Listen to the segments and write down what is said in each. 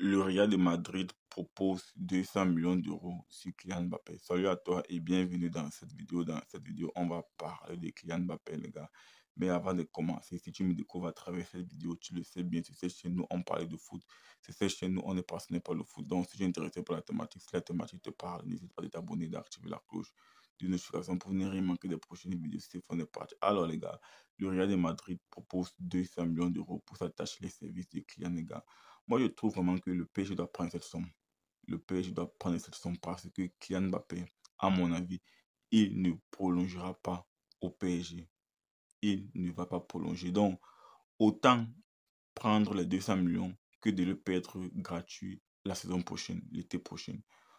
le Real de Madrid propose 200 millions d'euros sur Kylian Mbappé. Salut à toi et bienvenue dans cette vidéo. Dans cette vidéo, on va parler de Kylian Mbappé, les gars. Mais avant de commencer, si tu me découvres à travers cette vidéo, tu le sais bien, tu sais, chez nous, on parle de foot. C'est sais, chez nous, on est passionné par le foot. Donc, si tu es intéressé par la thématique, si la thématique te parle, n'hésite pas à t'abonner, d'activer la cloche d'une notification pour ne rien manquer des prochaines vidéos Stéphane parti. Alors les gars, le Real de Madrid propose 200 millions d'euros pour s'attacher les services de clients les gars. Moi je trouve vraiment que le PSG doit prendre cette somme. Le PSG doit prendre cette somme parce que Kylian Mbappé, à mon avis, il ne prolongera pas au PSG. Il ne va pas prolonger. Donc, autant prendre les 200 millions que de le perdre gratuit la saison prochaine, l'été prochain.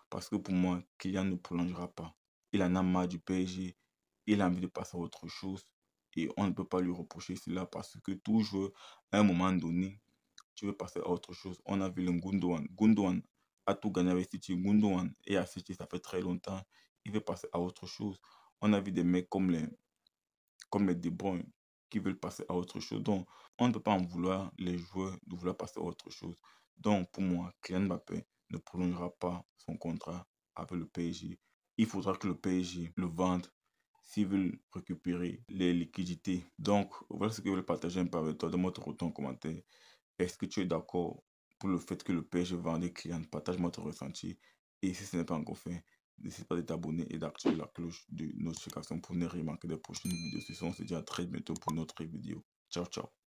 Parce que pour moi, Kylian ne prolongera pas il en a marre du PSG, il a envie de passer à autre chose. Et on ne peut pas lui reprocher cela parce que toujours, à un moment donné, tu veux passer à autre chose. On a vu le Gundogan. Gundogan a tout gagné avec City. Gundogan et à City, ça fait très longtemps. Il veut passer à autre chose. On a vu des mecs comme les, comme les De qui veulent passer à autre chose. Donc, on ne peut pas en vouloir les joueurs de vouloir passer à autre chose. Donc, pour moi, Kylian Mbappé ne prolongera pas son contrat avec le PSG il faudra que le PSG le vende s'ils veut récupérer les liquidités. Donc, voilà ce que je voulais partager un peu avec toi. Donne-moi ton retour en commentaire. Est-ce que tu es d'accord pour le fait que le PSG vende des clients Partage-moi ton ressenti. Et si ce n'est pas encore fait, n'hésite pas à t'abonner et d'activer la cloche de notification pour ne rien manquer des prochaines vidéos. Ce sont on se dit à très bientôt pour une autre vidéo. Ciao, ciao.